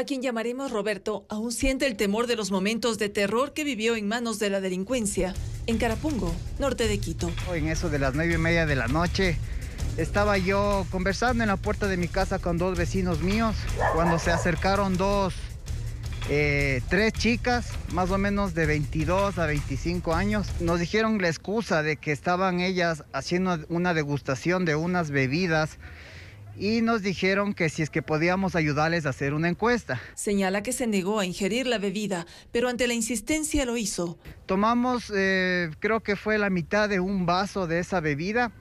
a quien llamaremos Roberto, aún siente el temor de los momentos de terror que vivió en manos de la delincuencia en Carapungo, norte de Quito. En eso de las nueve y media de la noche, estaba yo conversando en la puerta de mi casa con dos vecinos míos, cuando se acercaron dos, eh, tres chicas, más o menos de 22 a 25 años, nos dijeron la excusa de que estaban ellas haciendo una degustación de unas bebidas y nos dijeron que si es que podíamos ayudarles a hacer una encuesta. Señala que se negó a ingerir la bebida, pero ante la insistencia lo hizo. Tomamos, eh, creo que fue la mitad de un vaso de esa bebida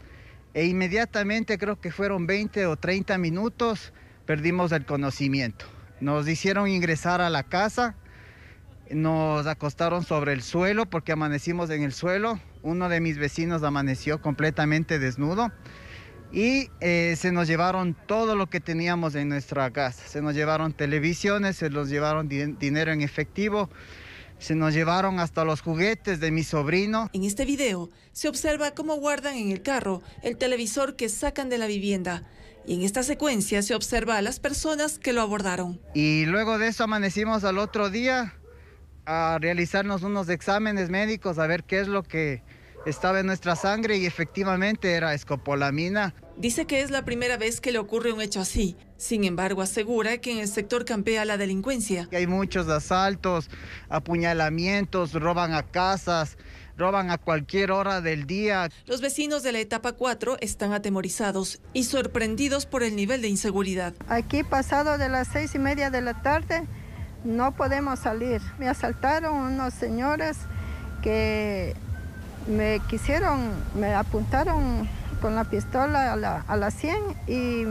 e inmediatamente creo que fueron 20 o 30 minutos, perdimos el conocimiento. Nos hicieron ingresar a la casa, nos acostaron sobre el suelo porque amanecimos en el suelo. Uno de mis vecinos amaneció completamente desnudo y eh, se nos llevaron todo lo que teníamos en nuestra casa. Se nos llevaron televisiones, se nos llevaron dinero en efectivo, se nos llevaron hasta los juguetes de mi sobrino. En este video se observa cómo guardan en el carro el televisor que sacan de la vivienda. Y en esta secuencia se observa a las personas que lo abordaron. Y luego de eso amanecimos al otro día a realizarnos unos exámenes médicos a ver qué es lo que estaba en nuestra sangre y efectivamente era escopolamina. Dice que es la primera vez que le ocurre un hecho así. Sin embargo, asegura que en el sector campea la delincuencia. Hay muchos asaltos, apuñalamientos, roban a casas, roban a cualquier hora del día. Los vecinos de la etapa 4 están atemorizados y sorprendidos por el nivel de inseguridad. Aquí pasado de las seis y media de la tarde no podemos salir. Me asaltaron unos señores que me quisieron, me apuntaron con la pistola a la, a 100 y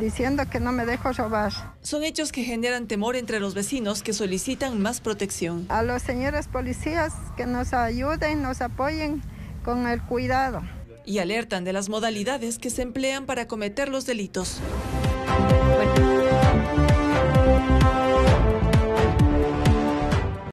diciendo que no me dejo robar. Son hechos que generan temor entre los vecinos que solicitan más protección. A los señores policías que nos ayuden, nos apoyen con el cuidado. Y alertan de las modalidades que se emplean para cometer los delitos.